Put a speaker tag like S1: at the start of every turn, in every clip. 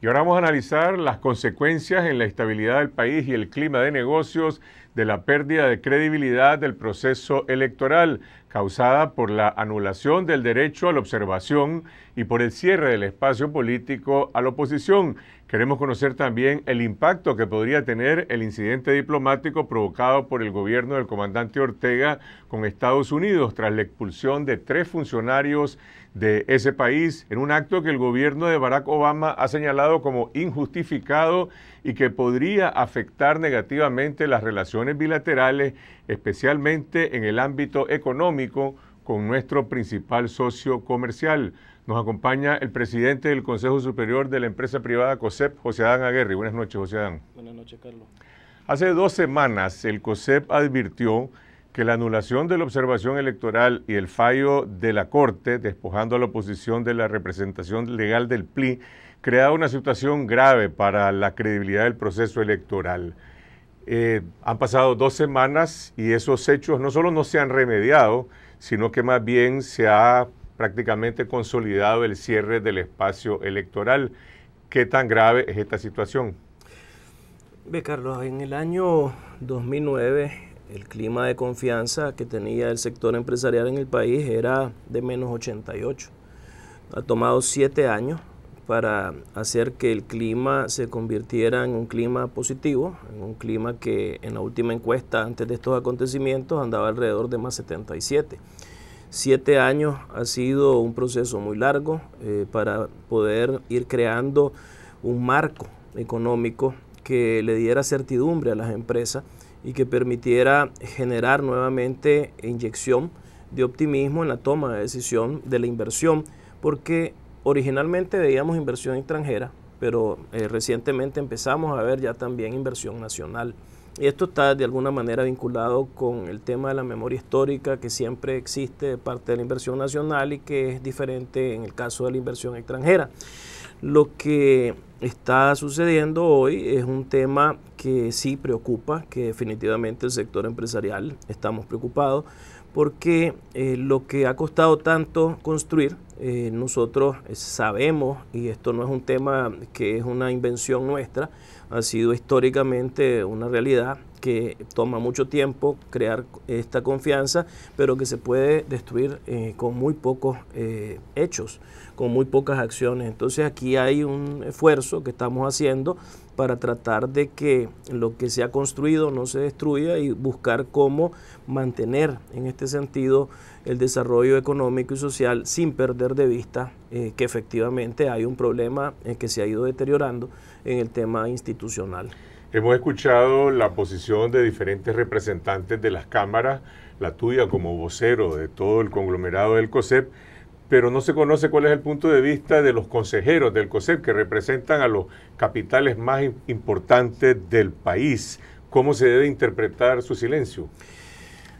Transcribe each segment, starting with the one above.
S1: Y ahora vamos a analizar las consecuencias en la estabilidad del país y el clima de negocios de la pérdida de credibilidad del proceso electoral causada por la anulación del derecho a la observación y por el cierre del espacio político a la oposición Queremos conocer también el impacto que podría tener el incidente diplomático provocado por el gobierno del comandante Ortega con Estados Unidos tras la expulsión de tres funcionarios de ese país en un acto que el gobierno de Barack Obama ha señalado como injustificado y que podría afectar negativamente las relaciones bilaterales, especialmente en el ámbito económico con nuestro principal socio comercial. Nos acompaña el presidente del Consejo Superior de la empresa privada COSEP, José Adán Aguerri. Buenas noches, José Adán.
S2: Buenas noches, Carlos.
S1: Hace dos semanas el COSEP advirtió que la anulación de la observación electoral y el fallo de la Corte, despojando a la oposición de la representación legal del PLI, creaba una situación grave para la credibilidad del proceso electoral. Eh, han pasado dos semanas y esos hechos no solo no se han remediado, sino que más bien se ha prácticamente consolidado el cierre del espacio electoral. ¿Qué tan grave es esta situación?
S2: Ve, Carlos, en el año 2009 el clima de confianza que tenía el sector empresarial en el país era de menos 88. Ha tomado siete años para hacer que el clima se convirtiera en un clima positivo, en un clima que en la última encuesta antes de estos acontecimientos andaba alrededor de más 77. Siete años ha sido un proceso muy largo eh, para poder ir creando un marco económico que le diera certidumbre a las empresas y que permitiera generar nuevamente inyección de optimismo en la toma de decisión de la inversión, porque originalmente veíamos inversión extranjera, pero eh, recientemente empezamos a ver ya también inversión nacional. Y esto está de alguna manera vinculado con el tema de la memoria histórica que siempre existe de parte de la inversión nacional y que es diferente en el caso de la inversión extranjera. Lo que está sucediendo hoy es un tema que sí preocupa, que definitivamente el sector empresarial estamos preocupados, porque eh, lo que ha costado tanto construir, eh, nosotros sabemos, y esto no es un tema que es una invención nuestra, ha sido históricamente una realidad que toma mucho tiempo crear esta confianza, pero que se puede destruir eh, con muy pocos hechos, con muy pocas acciones. Entonces aquí hay un esfuerzo que estamos haciendo para tratar de que lo que se ha construido no se destruya y buscar cómo mantener en este sentido el desarrollo económico y social sin perder de vista eh, que efectivamente hay un problema eh, que se ha ido deteriorando en el tema institucional. Hemos escuchado
S1: la posición de diferentes representantes de las cámaras, la tuya como vocero de todo el conglomerado del COSEP pero no se conoce cuál es el punto de vista de los consejeros del COSEP que representan a los capitales más importantes del país. ¿Cómo se debe interpretar su silencio?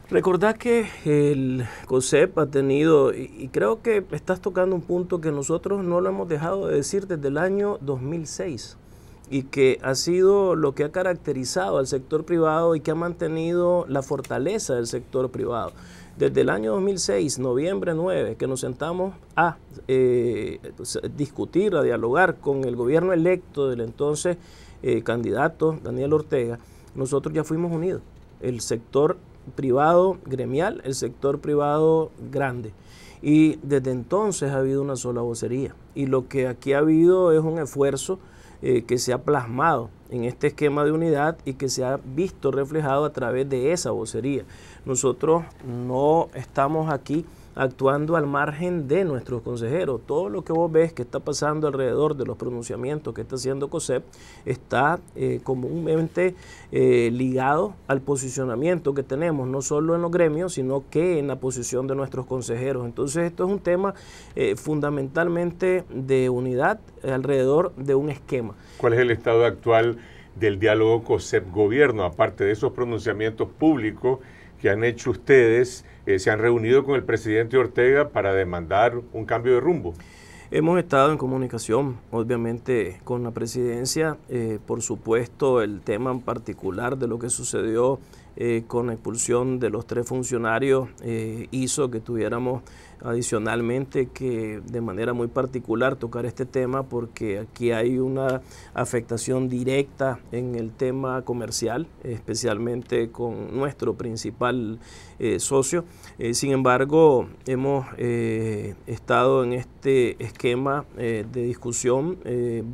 S2: Recordad que el COSEP ha tenido, y creo que estás tocando un punto que nosotros no lo hemos dejado de decir desde el año 2006 y que ha sido lo que ha caracterizado al sector privado y que ha mantenido la fortaleza del sector privado. Desde el año 2006, noviembre 9, que nos sentamos a eh, discutir, a dialogar con el gobierno electo del entonces eh, candidato Daniel Ortega, nosotros ya fuimos unidos. El sector privado gremial, el sector privado grande. Y desde entonces ha habido una sola vocería. Y lo que aquí ha habido es un esfuerzo eh, que se ha plasmado en este esquema de unidad y que se ha visto reflejado a través de esa vocería. Nosotros no estamos aquí actuando al margen de nuestros consejeros. Todo lo que vos ves que está pasando alrededor de los pronunciamientos que está haciendo COSEP está eh, comúnmente eh, ligado al posicionamiento que tenemos, no solo en los gremios, sino que en la posición de nuestros consejeros. Entonces esto es un tema eh, fundamentalmente de unidad alrededor de un esquema.
S1: ¿Cuál es el estado actual del diálogo COSEP-Gobierno, aparte de esos pronunciamientos públicos? que han hecho ustedes, eh, se han reunido
S2: con el presidente
S1: Ortega para demandar un cambio de
S2: rumbo. Hemos estado en comunicación, obviamente, con la presidencia. Eh, por supuesto, el tema en particular de lo que sucedió eh, con la expulsión de los tres funcionarios eh, hizo que tuviéramos adicionalmente que de manera muy particular tocar este tema porque aquí hay una afectación directa en el tema comercial, especialmente con nuestro principal eh, socio. sin embargo, hemos estado en este esquema de discusión.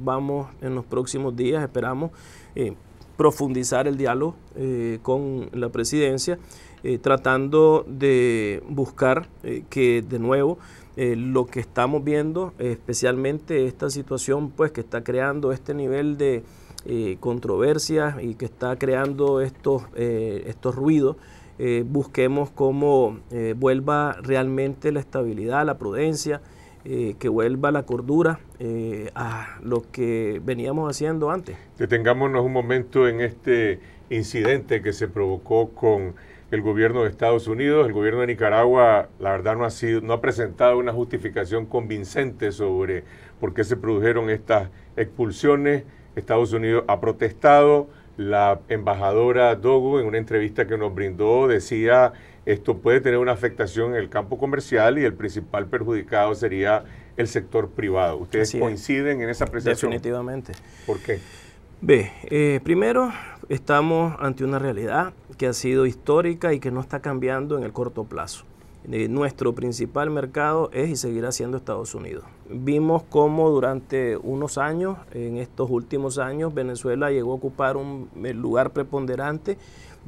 S2: vamos en los próximos días, esperamos profundizar el diálogo eh, con la presidencia, eh, tratando de buscar eh, que de nuevo lo que estamos viendo, especialmente esta situación pues que está creando este nivel de controversia y que está creando estos, estos ruidos, busquemos cómo vuelva realmente la estabilidad, la prudencia, eh, que vuelva la cordura eh, a lo que veníamos haciendo antes. Detengámonos un momento en este
S1: incidente que se provocó con el gobierno de Estados Unidos. El gobierno de Nicaragua, la verdad, no ha, sido, no ha presentado una justificación convincente sobre por qué se produjeron estas expulsiones. Estados Unidos ha protestado. La embajadora Dogo, en una entrevista que nos brindó, decía esto puede tener una afectación en el campo comercial y el principal perjudicado sería el sector privado. ¿Ustedes coinciden en esa apreciación?
S2: Definitivamente. ¿Por qué? Ve, eh, primero estamos ante una realidad que ha sido histórica y que no está cambiando en el corto plazo. Eh, nuestro principal mercado es y seguirá siendo Estados Unidos. Vimos cómo durante unos años, en estos últimos años, Venezuela llegó a ocupar un lugar preponderante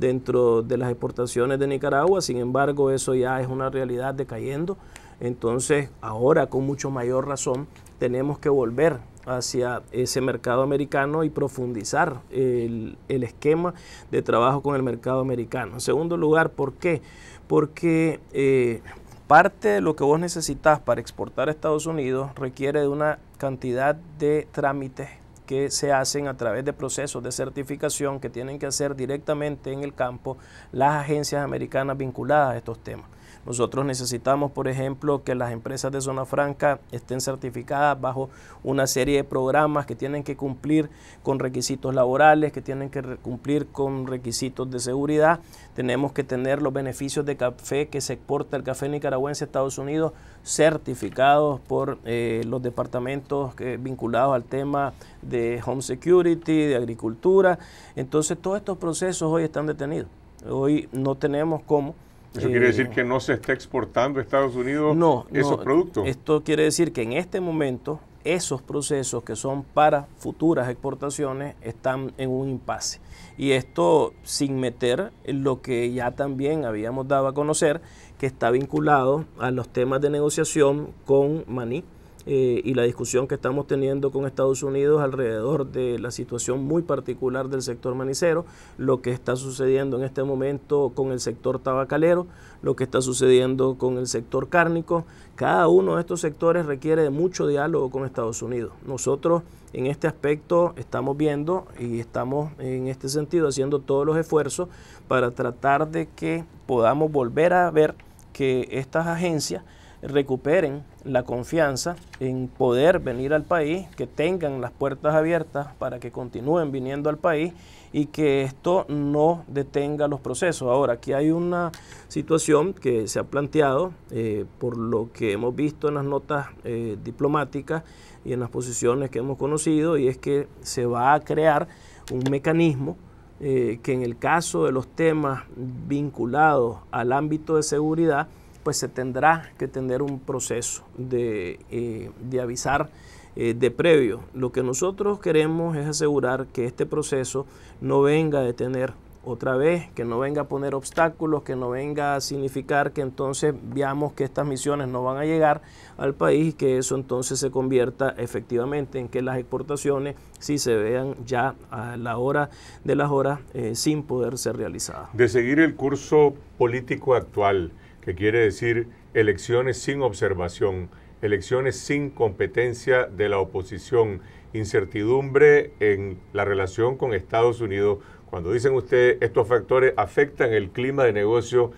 S2: dentro de las exportaciones de Nicaragua, sin embargo eso ya es una realidad decayendo, entonces ahora con mucho mayor razón tenemos que volver hacia ese mercado americano y profundizar el, esquema de trabajo con el mercado americano. En segundo lugar, ¿por qué? Porque eh, parte de lo que vos necesitas para exportar a Estados Unidos requiere de una cantidad de trámites que se hacen a través de procesos de certificación que tienen que hacer directamente en el campo las agencias americanas vinculadas a estos temas. Nosotros necesitamos, por ejemplo, que las empresas de zona franca estén certificadas bajo una serie de programas que tienen que cumplir con requisitos laborales, que tienen que cumplir con requisitos de seguridad. Tenemos que tener los beneficios de café que se exporta el café nicaragüense a Estados Unidos certificados por eh, los departamentos eh, vinculados al tema de Home Security, de agricultura. Entonces todos estos procesos hoy están detenidos. Hoy no tenemos cómo ¿Eso quiere decir eh, que no se está exportando a Estados Unidos esos no, productos? Esto quiere decir que en este momento esos procesos que son para futuras exportaciones están en un impasse. Y esto sin meter lo que ya también habíamos dado a conocer, que está vinculado a los temas de negociación con Maní eh, y la discusión que estamos teniendo con Estados Unidos alrededor de la situación muy particular del sector manicero, lo que está sucediendo en este momento con el sector tabacalero, lo que está sucediendo con el sector cárnico. Cada uno de estos sectores requiere de mucho diálogo con Estados Unidos. Nosotros en este aspecto estamos viendo y estamos en este sentido haciendo todos los esfuerzos para tratar de que podamos volver a ver que estas agencias recuperen la confianza en poder venir al país, que tengan las puertas abiertas para que continúen viniendo al país y que esto no detenga los procesos. Ahora, aquí hay una situación que se ha planteado eh, por lo que hemos visto en las notas eh, diplomáticas y en las posiciones que hemos conocido y es que se va a crear un mecanismo eh, que en el caso de los temas vinculados al ámbito de seguridad, pues se tendrá que tener un proceso de, eh, avisar eh, de previo. Lo que nosotros queremos es asegurar que este proceso no venga a detener otra vez, que no venga a poner obstáculos, que no venga a significar que entonces veamos que estas misiones no van a llegar al país y que eso entonces se convierta efectivamente en que las exportaciones sí se vean ya a la hora de las horas eh, sin poder ser realizadas.
S1: De seguir el curso político actual, que quiere decir elecciones sin observación, elecciones sin competencia de la oposición, incertidumbre en la relación con Estados Unidos. Cuando dicen ustedes estos factores afectan el clima de negocio,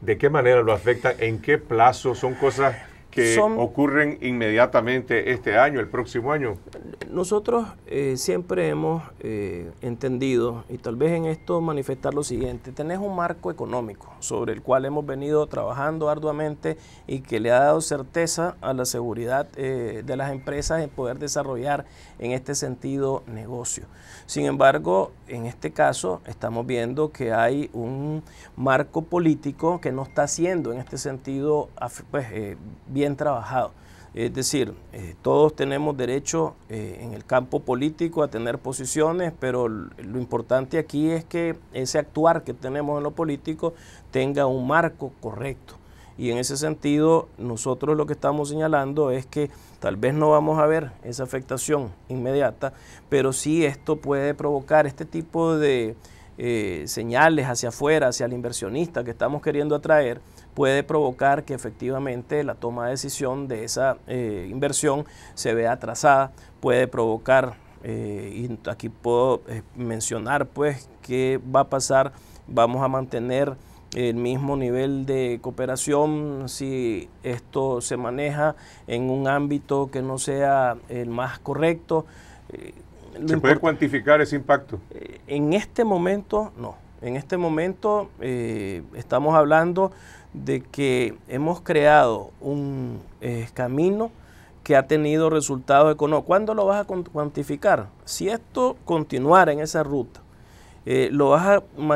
S1: ¿de qué manera lo afectan? ¿En qué plazo? Son cosas que ocurren inmediatamente este año, el próximo año?
S2: Nosotros eh, siempre hemos eh, entendido, y tal vez en esto manifestar lo siguiente, tenés un marco económico, sobre el cual hemos venido trabajando arduamente y que le ha dado certeza a la seguridad eh, de las empresas en poder desarrollar en este sentido negocio. Sin embargo, en este caso estamos viendo que hay un marco político que no está siendo en este sentido pues, eh, bien trabajado. Es decir, eh, todos tenemos derecho eh, en el campo político a tener posiciones, pero lo importante aquí es que ese actuar que tenemos en lo político tenga un marco correcto. Y en ese sentido, nosotros lo que estamos señalando es que tal vez no vamos a ver esa afectación inmediata, pero sí esto puede provocar este tipo de eh, señales hacia afuera, hacia el inversionista que estamos queriendo atraer puede provocar que efectivamente la toma de decisión de esa eh, inversión se vea atrasada, puede provocar, eh, y aquí puedo eh, mencionar pues qué va a pasar, vamos a mantener el mismo nivel de cooperación si esto se maneja en un ámbito que no sea el más correcto. ¿Se puede cuantificar ese impacto? En este momento no. En este momento eh, estamos hablando de que hemos creado un eh, camino que ha tenido resultados económicos. ¿Cuándo lo vas a cuantificar? Si esto continuara en esa ruta, eh, lo vas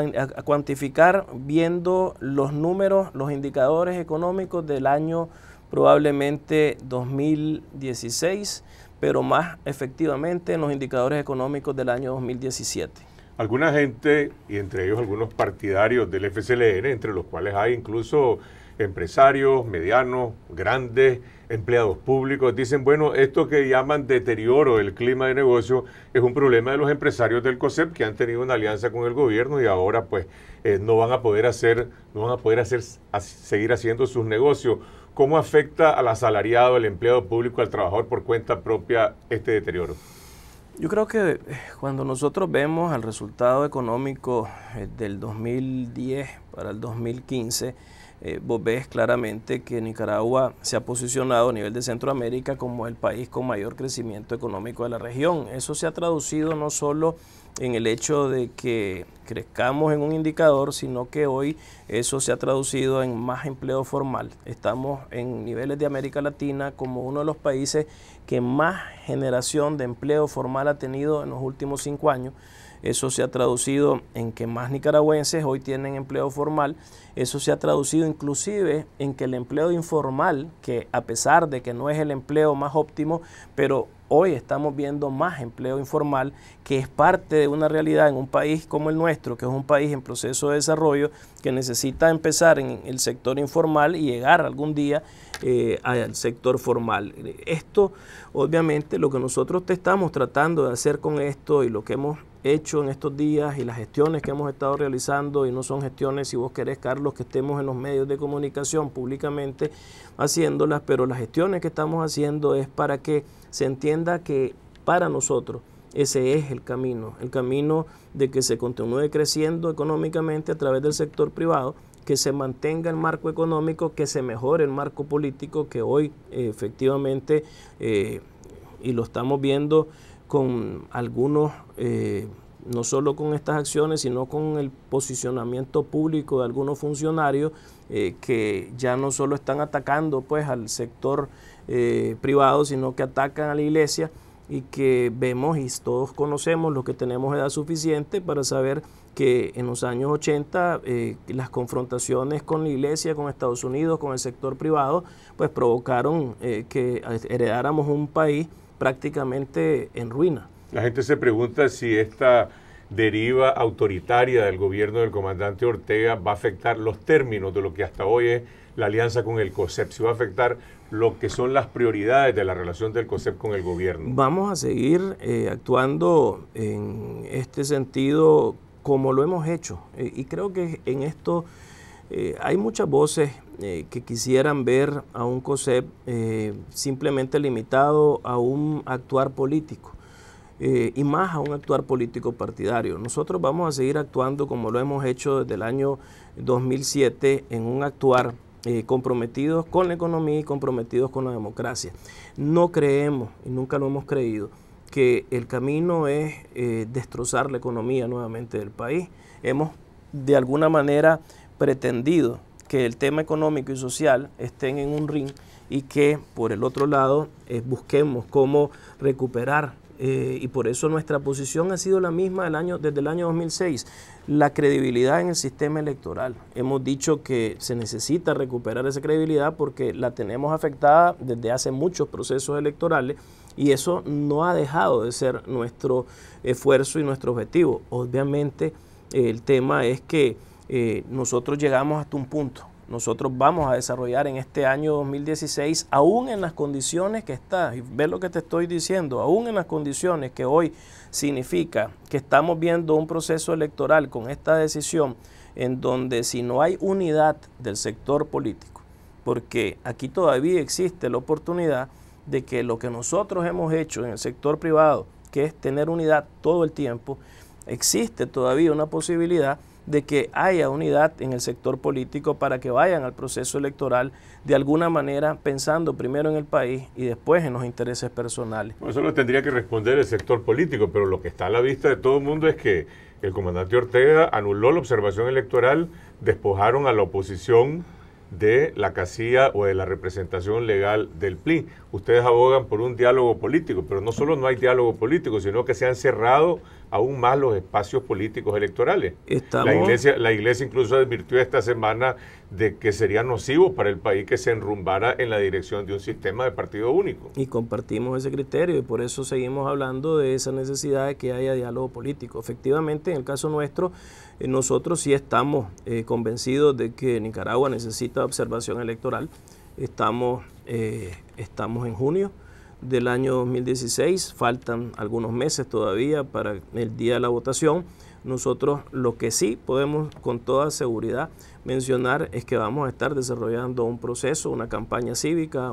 S2: a, cuantificar viendo los números, los indicadores económicos del año probablemente 2016, pero más efectivamente los indicadores económicos del año 2017 alguna gente, y
S1: entre ellos algunos partidarios del FCLN, entre los cuales hay incluso empresarios medianos, grandes, empleados públicos, dicen, bueno, esto que llaman deterioro del clima de negocio es un problema de los empresarios del COSEP que han tenido una alianza con el gobierno y ahora pues eh, no van a poder hacer, no van a poder hacer, seguir haciendo sus negocios. ¿Cómo afecta al asalariado, al empleado público, al trabajador por cuenta propia este deterioro?
S2: Yo creo que eh, cuando nosotros vemos el resultado económico eh, del 2010 para el 2015, eh, vos ves claramente que Nicaragua se ha posicionado a nivel de Centroamérica como el país con mayor crecimiento económico de la región. Eso se ha traducido no solo en el hecho de que crezcamos en un indicador, sino que hoy eso se ha traducido en más empleo formal. Estamos en niveles de América Latina como uno de los países que más generación de empleo formal ha tenido en los últimos cinco años. Eso se ha traducido en que más nicaragüenses hoy tienen empleo formal. Eso se ha traducido inclusive en que el empleo informal, que a pesar de que no es el empleo más óptimo, pero Hoy estamos viendo más empleo informal, que es parte de una realidad en un país como el nuestro, que es un país en proceso de desarrollo, que necesita empezar en el sector informal y llegar algún día eh, al sector formal. Esto, obviamente, lo que nosotros te estamos tratando de hacer con esto y lo que hemos hecho en estos días y las gestiones que hemos estado realizando, y no son gestiones, si vos querés, Carlos, que estemos en los medios de comunicación públicamente haciéndolas, pero las gestiones que estamos haciendo es para que se entienda que para nosotros ese es el camino, el camino de que se continúe creciendo económicamente a través del sector privado, que se mantenga el marco económico, que se mejore el marco político que hoy eh, efectivamente, eh, y lo estamos viendo, con algunos, eh, no solo con estas acciones, sino con el posicionamiento público de algunos funcionarios eh, que ya no solo están atacando pues al sector eh, privado, sino que atacan a la iglesia y que vemos y todos conocemos los que tenemos edad suficiente para saber que en los años 80 las confrontaciones con la iglesia, con Estados Unidos, con el sector privado, pues provocaron que heredáramos un país prácticamente en ruina.
S1: La gente se pregunta si esta deriva autoritaria del gobierno del comandante Ortega va a afectar los términos de lo que hasta hoy es la alianza con el COSEP, si va a afectar lo que son las prioridades de la relación del COSEP con el
S2: gobierno. Vamos a seguir eh, actuando en este sentido como lo hemos hecho. Eh, y creo que en esto eh, hay muchas voces eh, que quisieran ver a un COSEP eh, simplemente limitado a un actuar político eh, y más a un actuar político partidario. Nosotros vamos a seguir actuando como lo hemos hecho desde el año 2007 en un actuar comprometidos con la economía y comprometidos con la democracia. No creemos y nunca lo hemos creído que el camino es destrozar la economía nuevamente del país. Hemos de alguna manera pretendido que el tema económico y social estén en un ring y que por el otro lado eh, busquemos cómo recuperar eh, y por eso nuestra posición ha sido la misma año, desde el año 2006, la credibilidad en el sistema electoral. Hemos dicho que se necesita recuperar esa credibilidad porque la tenemos afectada desde hace muchos procesos electorales y eso no ha dejado de ser nuestro esfuerzo y nuestro objetivo. Obviamente el tema es que eh, nosotros llegamos hasta un punto. Nosotros vamos a desarrollar en este año 2016, aún en las condiciones que está, y ver lo que te estoy diciendo, aún en las condiciones que hoy significa que estamos viendo un proceso electoral con esta decisión, en donde si no hay unidad del sector político, porque aquí todavía existe la oportunidad de que lo que nosotros hemos hecho en el sector privado, que es tener unidad todo el tiempo, existe todavía una posibilidad de que haya unidad en el sector político para que vayan al proceso electoral de alguna manera pensando primero en el país y después en los intereses personales.
S1: eso lo tendría que responder el sector político, pero lo que está a la vista de todo el mundo es que el comandante Ortega anuló la observación electoral, despojaron a la oposición de la casilla o de la representación legal del PLI. Ustedes abogan por un diálogo político, pero no solo no hay diálogo político, sino que se han cerrado aún más los espacios políticos electorales.
S2: La,
S1: iglesia, incluso advirtió esta semana de que sería nocivo para el país que se enrumbara en la dirección de un sistema de partido único.
S2: Y compartimos ese criterio y por eso seguimos hablando de esa necesidad de que haya diálogo político. Efectivamente, en el caso nuestro, eh, nosotros sí estamos eh, convencidos de que Nicaragua necesita observación electoral. Estamos, eh, estamos en junio del año 2016, faltan algunos meses todavía para el día de la votación. Nosotros lo que sí podemos con toda seguridad mencionar es que vamos a estar desarrollando un proceso, una campaña cívica,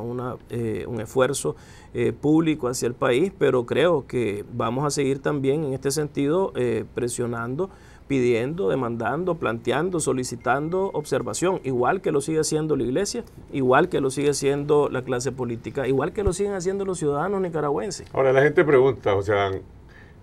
S2: eh, un esfuerzo eh, público hacia el país, pero creo que vamos a seguir también en este sentido eh, presionando pidiendo, demandando, planteando, solicitando observación, igual que lo sigue haciendo la iglesia, igual que lo sigue haciendo la clase política, igual que lo siguen haciendo los ciudadanos nicaragüenses. Ahora la gente pregunta,
S1: o sea,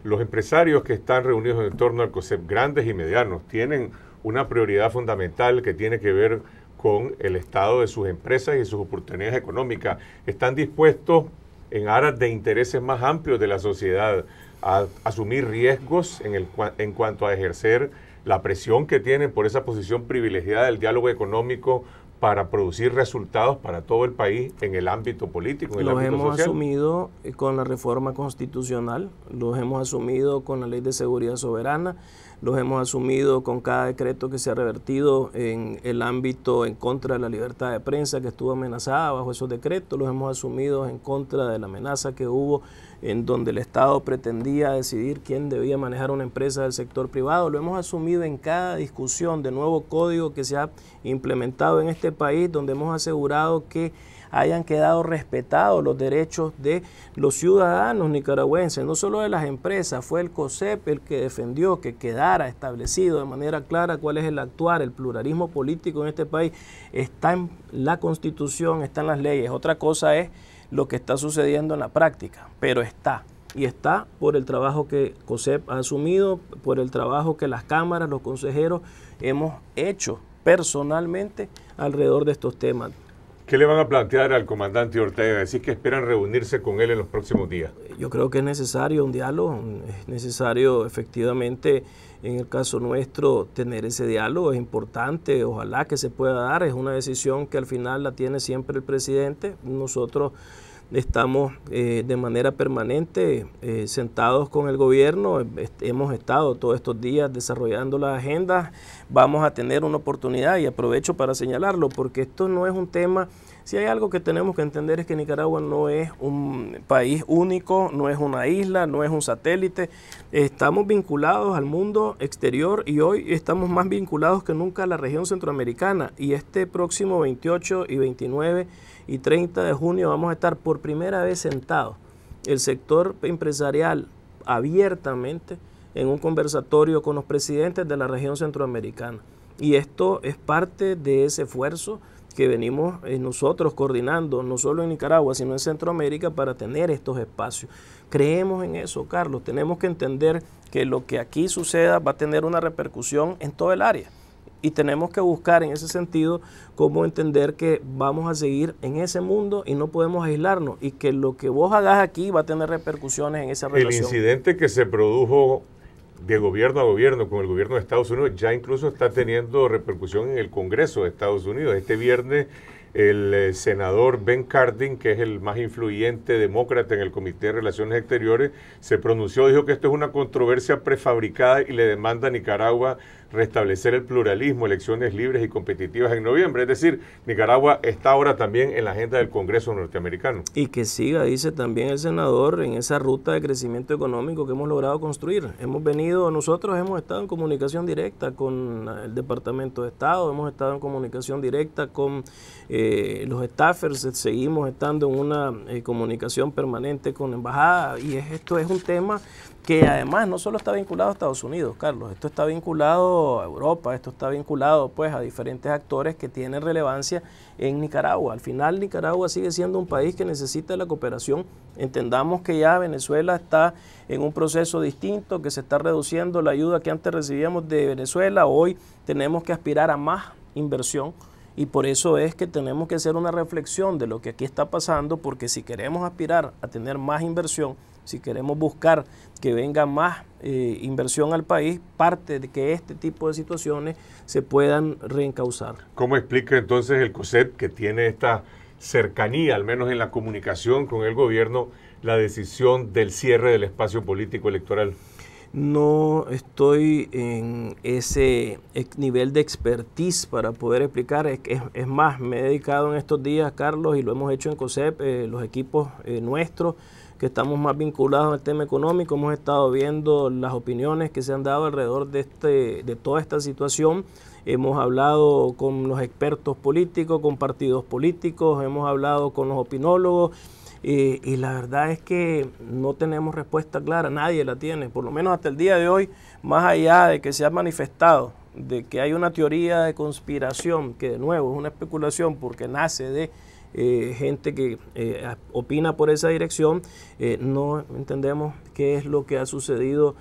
S1: los empresarios que están reunidos en torno al COSEP, grandes y medianos, tienen una prioridad fundamental que tiene que ver con el estado de sus empresas y sus oportunidades económicas. Están dispuestos en aras de intereses más amplios de la sociedad a asumir riesgos en, el, en cuanto a ejercer la presión que tienen por esa posición privilegiada del diálogo económico para producir resultados para todo el país en el ámbito político. En el los ámbito hemos
S2: asumido eh, con la reforma constitucional, los hemos asumido con la ley de seguridad soberana, los hemos asumido con cada decreto que se ha revertido en el ámbito en contra de la libertad de prensa que estuvo amenazada bajo esos decretos, los hemos asumido en contra de la amenaza que hubo en donde el Estado pretendía decidir quién debía manejar una empresa del sector privado. Lo hemos asumido en cada discusión de nuevo código que se ha implementado en este país, donde hemos asegurado que hayan quedado respetados los derechos de los ciudadanos nicaragüenses, no solo de las empresas, fue el COSEP el que defendió que quedara establecido de manera clara cuál es el actuar, el pluralismo político en este país está en la constitución, está en las leyes, otra cosa es lo que está sucediendo en la práctica, pero está y está por el trabajo que COSEP ha asumido, por el trabajo que las cámaras, los consejeros hemos hecho personalmente alrededor de estos temas. ¿Qué le van
S1: a plantear al comandante Ortega? Decir que esperan reunirse con él en los próximos días.
S2: Yo creo que es necesario un diálogo, es necesario efectivamente en el caso nuestro tener ese diálogo, es importante, ojalá que se pueda dar, es una decisión que al final la tiene siempre el presidente. Nosotros estamos eh, de manera permanente eh, sentados con el gobierno, hemos estado todos estos días desarrollando la agenda, vamos a tener una oportunidad y aprovecho para señalarlo porque esto no es un tema si hay algo que tenemos que entender es que Nicaragua no es un país único, no es una isla, no es un satélite. Estamos vinculados al mundo exterior y hoy estamos más vinculados que nunca a la región centroamericana. Y este próximo 28 y 29 y 30 de junio vamos a estar por primera vez sentados el sector empresarial abiertamente en un conversatorio con los presidentes de la región centroamericana. Y esto es parte de ese esfuerzo que venimos eh, nosotros coordinando, no solo en Nicaragua, sino en Centroamérica, para tener estos espacios. Creemos en eso, Carlos. Tenemos que entender que lo que aquí suceda va a tener una repercusión en todo el área. Y tenemos que buscar en ese sentido cómo entender que vamos a seguir en ese mundo y no podemos aislarnos y que lo que vos hagas aquí va a tener repercusiones en esa relación. El
S1: incidente que se produjo de gobierno a gobierno con el gobierno de Estados Unidos ya incluso está teniendo repercusión en el Congreso de Estados Unidos. Este viernes el eh, senador Ben Cardin, que es el más influyente demócrata en el Comité de Relaciones Exteriores, se pronunció, dijo que esto es una controversia prefabricada y le demanda a Nicaragua restablecer el pluralismo, elecciones libres y competitivas en noviembre. Es decir, Nicaragua está ahora también en la agenda del Congreso norteamericano.
S2: Y que siga, dice también el senador, en esa ruta de crecimiento económico que hemos logrado construir. Hemos venido, nosotros hemos estado en comunicación directa con el Departamento de Estado, hemos estado en comunicación directa con eh, los staffers, seguimos estando en una eh, comunicación permanente con la embajada y esto es un tema que además no solo está vinculado a Estados Unidos, Carlos, esto está vinculado a Europa, esto está vinculado pues a diferentes actores que tienen relevancia en Nicaragua. Al final Nicaragua sigue siendo un país que necesita la cooperación. Entendamos que ya Venezuela está en un proceso distinto, que se está reduciendo la ayuda que antes recibíamos de Venezuela, hoy tenemos que aspirar a más inversión. Y por eso es que tenemos que hacer una reflexión de lo que aquí está pasando, porque si queremos aspirar a tener más inversión, si queremos buscar que venga más eh, inversión al país, parte de que este tipo de situaciones se puedan reencauzar. ¿Cómo
S1: explica entonces el COSEP, que tiene esta cercanía, al menos en la comunicación con el gobierno, la decisión del cierre del espacio político electoral?
S2: no estoy en ese nivel de expertise para poder explicar. Es, es, más, me he dedicado en estos días, Carlos, y lo hemos hecho en COSEP, eh, los equipos eh, nuestros, que estamos más vinculados al tema económico, hemos estado viendo las opiniones que se han dado alrededor de, este, de toda esta situación. Hemos hablado con los expertos políticos, con partidos políticos, hemos hablado con los opinólogos y, y la verdad es que no tenemos respuesta clara, nadie la tiene, por lo menos hasta el día de hoy, más allá de que se ha manifestado de que hay una teoría de conspiración, que de nuevo es una especulación porque nace de eh, gente que eh, opina por esa dirección, eh, no entendemos qué es lo que ha sucedido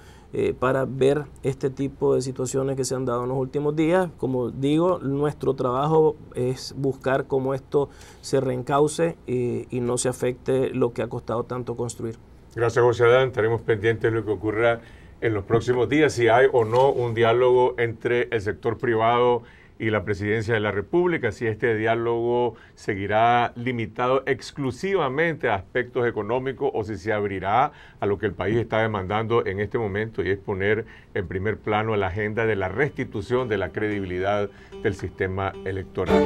S2: para ver este tipo de situaciones que se han dado en los últimos días. Como digo, nuestro trabajo es buscar cómo esto se reencauce y no se afecte lo que ha costado tanto construir.
S1: Gracias, José Adán. Estaremos pendientes de lo que ocurra en los próximos días, si hay o no un diálogo entre el sector privado y y la presidencia de la República, si este diálogo seguirá limitado exclusivamente a aspectos económicos o si se abrirá a lo que el país está demandando en este momento y es poner en primer plano la agenda de la restitución de la credibilidad del sistema electoral.